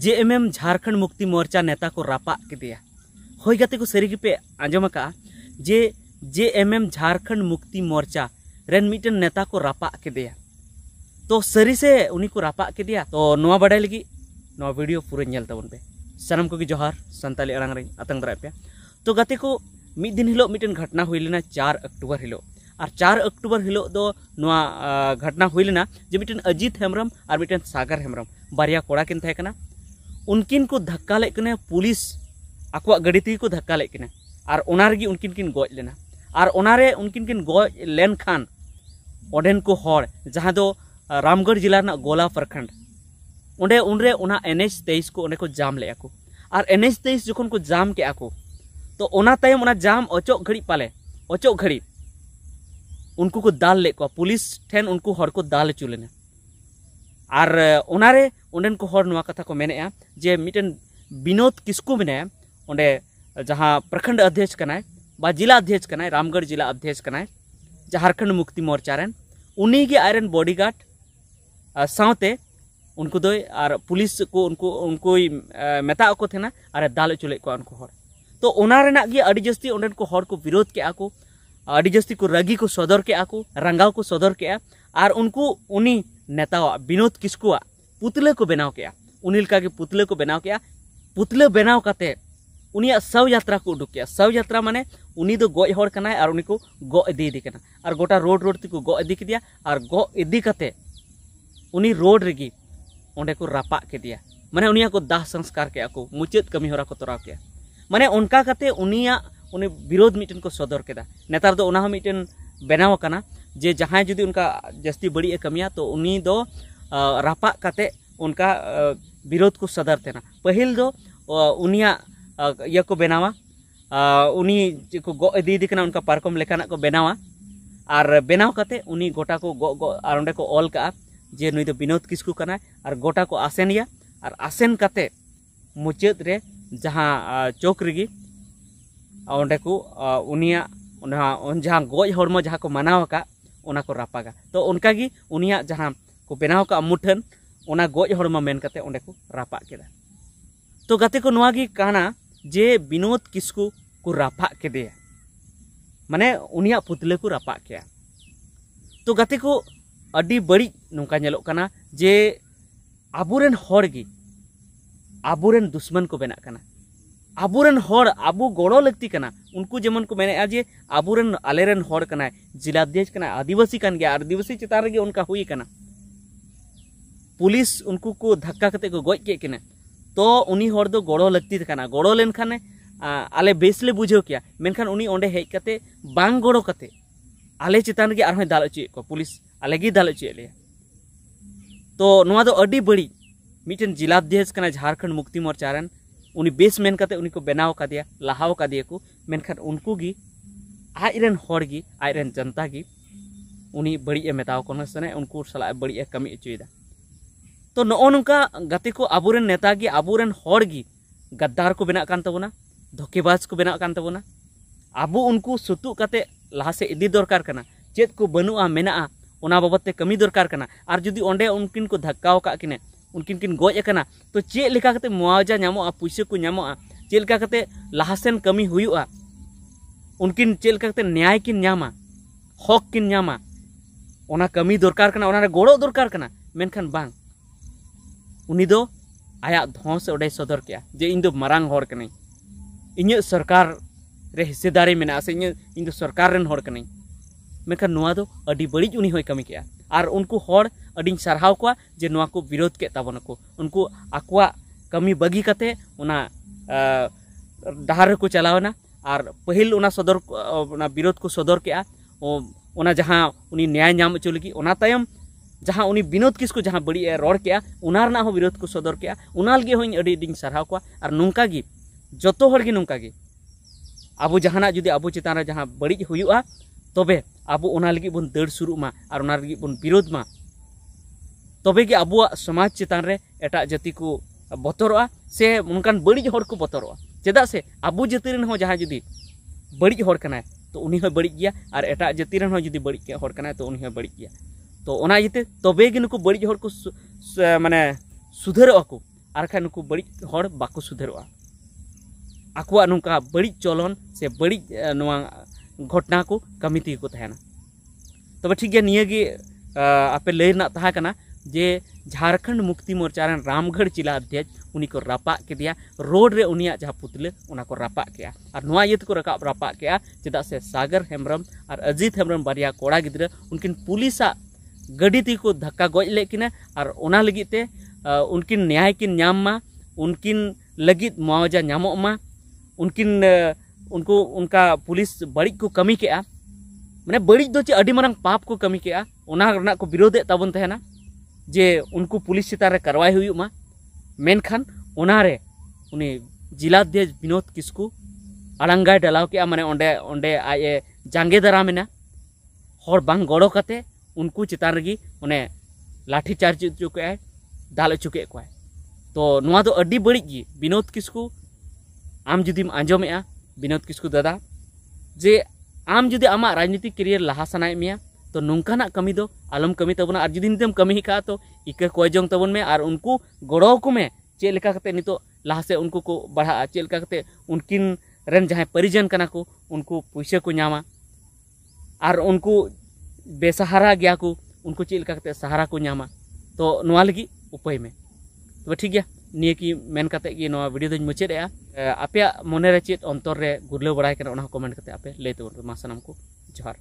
JMM Jharkhand मुक्ति मोर्चा नेता को रापा के हई गते को सरी पे आजम का जे जेएमएम झारखंड मुक्ति मोर्चा रेन मिटन नेता को रापा के तो सरी से उन्हीं को रापा के तो नवा बड़ाई लगी नवा वीडियो पूरे नल तबन पे सनम को जोहार सानी आड़ रही आतंग पे तो गति को मिद दिन हिलो मिटन घटना हुई लेना चार अक्टूबर हिलो और चार अक्टूबर हिलो दो तो नवा घटना हुई लेना जे मिटन अजीत हेम्ब्रम और मिटन सागर हेम्रम बारिया कोड़ा किन कना उनकिन को धक्का लेक पुलिस आकुआ गाड़ी तेगे को धक्का लेक और उनकी उनकिन किन गज लेना और उनारे उनकिन किन गज लेन खान ओडेन को हर जहाँ दो रामगढ़ जिला गोला प्रखंड ओंडे उनरे उना एच तेईस को उन्हें को जाम ले को और एनएच 23 जखन को जाम के आको तो ओना तायम ओना जाम अचोक घड़ी पाले अचोक घड़ी उनको को दाल ले को पुलिस ठेन उनको हर को दाल चुलेना और कथा को मेने जे मिटन विनोद किस्कु मे जहाँ प्रखंड अध्यक्ष कनाए जिला अध्यक्ष कनाए रामगढ़ जिला अध्यक्ष कनाए झारखंड मुक्ति मोर्चा रन उन्हीं के आयरन बॉडीगार्ड साथे उनको दो और पुलिस को उनको उनको मेता को थे ना दाल चुले को उनको हर तो जस्ती उन्हें को विरोध के आको जस्ती को रगी को सदर के आको रंगाव को सदर के और उनको उन्हीं नेता विनोद किस्कुआ पुतले को बनाव किया उनका पुतले को बनाव किया पुतले बनाव करते उनिया सव यात्रा को उडुक किया सव यात्रा माने उनी दो गोय होड़ कना और उनी को गो इदी और गोटा रोड रोड तक गो इदी किया और गो इदी कते उनी रोड रिगी ओंडे को रापा के दिया माने उनिया को दाह संस्कार के आको मुचित कमी होरा को तोरा किया माने उनका कते उनिया उनी विरोध मिटन को सदर केदा नेतार दो उना मिटन बनाव कना जे जहाँ जुदी उनका जस्ती बड़ी कमिया तो ᱛᱚ दो रापा कते उनका विरोध को सदर तेना पहल दो उनिया ये को बनावा उनी को गो दी इदी उनका पारकम लेकाना को बनावा और बनाव कते उनी गोटा को गो गो और को ऑल का जे नहीं तो विनोद किसकू कना और गोटा को आसन या और आसन कते मुचेद रे जहाँ चौक रिगी उन्हें को उनिया उन्हें जहाँ गोज हड़मो जहाँ को मनावा का ᱚᱱᱟ ᱠᱚ ᱨᱟᱯᱟᱜᱟ ᱛᱚ ᱚᱱᱠᱟᱜᱮ ᱩᱱᱤᱭᱟᱜ ᱡᱟᱦᱟᱸ ᱠᱚ ᱵᱮᱱᱟᱣ ᱠᱟᱜᱼᱟ ᱢᱩᱴᱷᱟᱹᱱ ᱚᱱᱟ ᱜᱚᱡ ᱦᱚᱲᱢᱟ ᱢᱮᱱ ᱠᱟᱛᱮ ᱚᱸᱰᱮ ᱠᱚ ᱨᱟᱯᱟᱜ ᱠᱮᱫᱟ ᱛᱚ ᱜᱟᱛᱮ ᱠᱚ ᱱᱚᱣᱟ ᱜᱮ ᱠᱟᱱᱟ ᱡᱮ ᱵᱤᱱᱳᱫ ᱠᱤᱥᱠᱩ को रापाग के माने उनिया पुतले को रापाग के तो गति को अड़ी बड़ी नौका जे आबोरेन हर आबोरेन दुश्मन को बना आबोरन अब आबो गड़ो लगती कना उनको जेमन को मेरे जे आबोरन आलेन जिलाध्यक्ष आदिवासी आदिवासी चितान रे उनका हुई कना पुलिस उनको को धक्का कते को गज के तो उनी हर दो गड़ो लगती कना गड़ो लेन खाने आले बेसले बुझे किया मेनखान उनी ओंडे हेज कते बांग गड़ो कते आले चितान रे आरहय दाल उचिए को पुलिस आले गे दाल उचिए ले तो नोवा दो अडी बड़ी मिटन जिलाध्यक्ष झारखंड मुक्ति मोर्चा रन उनी बेस मन करते उनको बनाव का दिया लहाव का दिया को मेनखान उनको गी आज रेन आज रेन जनता गी उनी बड़ी ए मेताव को सने उनको सला बड़ी ए कमी अचुदा तो नो नोका गति को अब नेता गी अब गद्दार को बना तबना धोखेबाज को बना तबना अब उनको सुतु काते लहा इदी दरकार चेक को बनू मेना बाबते कमी दरकार जुदी ओंडे उनकिन को धक्का का उनकिन किन गज तो चेका लेका मुआवजा नामा पैसा को नामा चे लहासन कमी हो उनकिन चे न्याय किन नामा हक किन नामा ओना कमी दरकार कना गड़ो दरकार आया धोस ओडे सदर किया जे इन दो इन सरकार रे हिस्सेदारी मेना से इन सरकार बड़ी उनी कमी किया और उनको हर अडिंग सारहाव को जे को विरोध के ताबन को उनको आकुआ कमी बगी कते उना डाहर को चलावना और पहिल उना सदर उना विरोध को सदर के उना जहां उनी न्याय नाम चो लगी उना तयम जहाँ उनी विनोद किसको जहाँ बड़ी रोड के उना रना विरोध को सदर के उना लगे अडी अडी सारहाव को और नोंका गी जतो हर गी अब जहाँ जुदी अब चितान जहाँ बड़ी हुआ तब अब बन दड़ सुरुमा और बन विरोध तबे अब समाज चितान रे एट जाति को बतर से उनकान बड़ी हर को बतर चेदा से अब जाति जहाँ जुदी बड़ी हर तो उनी बड़ी गया और एट जाति जुदी बड़ी हर तो उनी बड़ी गया तो ओना तबे नुक बड़ी हर को माने सुधर को और खान नुकु बड़ी हर बाको सुधार आकुआ नुका बड़ी चलन से बड़ी घटना को कमी ᱛᱮᱜᱮ ᱠᱚ ᱛᱟᱦᱮᱱᱟ ᱛᱚᱵᱮ ᱴᱷᱤᱠ ᱜᱮᱭᱟ ᱱᱤᱭᱟᱹᱜᱮ ᱟᱯᱮ ᱞᱟᱹᱭ ᱨᱮᱱᱟᱜ झारखंड मुक्ति मोर्चा रामगढ़ जिला अध्यक्ष उनको रापा के रोड रे उनिया जहाँ पुतले को रापा के इतना को रका रापा के चेदा से सागर हेम्रम और अजीत हेम्रम बारिया कड़ा गिद्र उनकिन पुलिस गाड़ी तीन को धक्का गज लेकिन और उना लगते उनकिन न्याय किन नाम मा उनकिन लगी मुआवजा नामों मा उनकिन उनको उनका पुलिस बड़ी को कमी के मैंने बड़ी दो चे अड़ी मरंग पाप को कमी के को विरोध ताबन तहना जे उनको पुलिस चितारे कारवाई हुई मेनखान उनारे उन्हें अध्यक्ष विनोद किसकू आड़ांगाय डलाव के मैंने अंडे ओंडे आए जांगे दाराम बांग गड़ो कते उनको चितान रगी उन्हें लाठी चार्ज चो के दाल चो के तो नुआ दो तो अड़ी बड़ी विनोद किसकू आम जुदीम आंजमे विनोद किसकू दादा जे आम जुदी आम राजनीति कैरियर लहा सना मे तो नौकान कमी तो आलम कमी तब और जुदी नितम कमी का तो इका को आजों तब में और उनको गड़ो को में चेका नित लहा उनको को बढ़ा चेका उनकिन रन जहाँ परिजन करना को उनको पैसा को नामा और उनको बेसहारा गया को उनको चेका सहारा को नामा तो उपाय में तब ठीक है नियकी मेन वीडियो वीडियो मुचादे ᱟᱯᱮᱭᱟᱜ ᱢᱚᱱᱮᱨᱮ ᱪᱮᱫ ᱚᱱᱛᱚᱨ ᱨᱮ ᱜᱩᱨᱞᱟᱹᱣ ᱵᱟᱲᱟᱭ ᱠᱟᱱᱟ ᱚᱱᱟ ᱦᱚᱸ ᱠᱚᱢᱮᱱᱴ ᱠᱟᱛᱮ ᱟᱯᱮ ᱞᱟᱹᱭ ᱛᱟᱵᱚᱱ ᱯᱮ ᱢᱟ ᱥᱟᱱᱟᱢ ᱠᱚ ᱡᱚᱦᱟᱨ